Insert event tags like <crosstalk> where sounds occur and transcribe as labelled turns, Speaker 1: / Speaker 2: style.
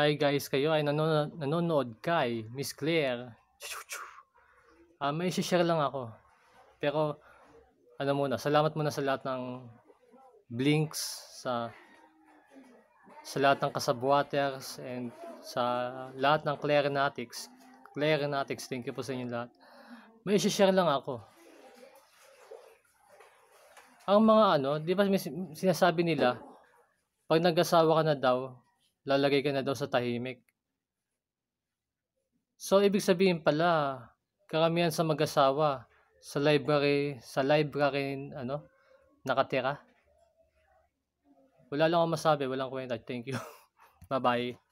Speaker 1: Hi guys, kayo ay nanonood, nanonood kay Miss Claire. Uh, may share lang ako. Pero, ano muna, salamat muna sa lahat ng blinks, sa sa lahat ng kasabwaters, and sa lahat ng Clarinatics. Clarinatics, thank you po sa inyo lahat. May share lang ako. Ang mga ano, di ba sinasabi nila, pag nag-asawa ka na daw, lalagay ka na daw sa tahimik. So, ibig sabihin pala, karamihan sa mag-asawa, sa library, sa library, ano, nakatira. Wala lang akong masabi, walang kwenta. Thank you. <laughs> Bye-bye.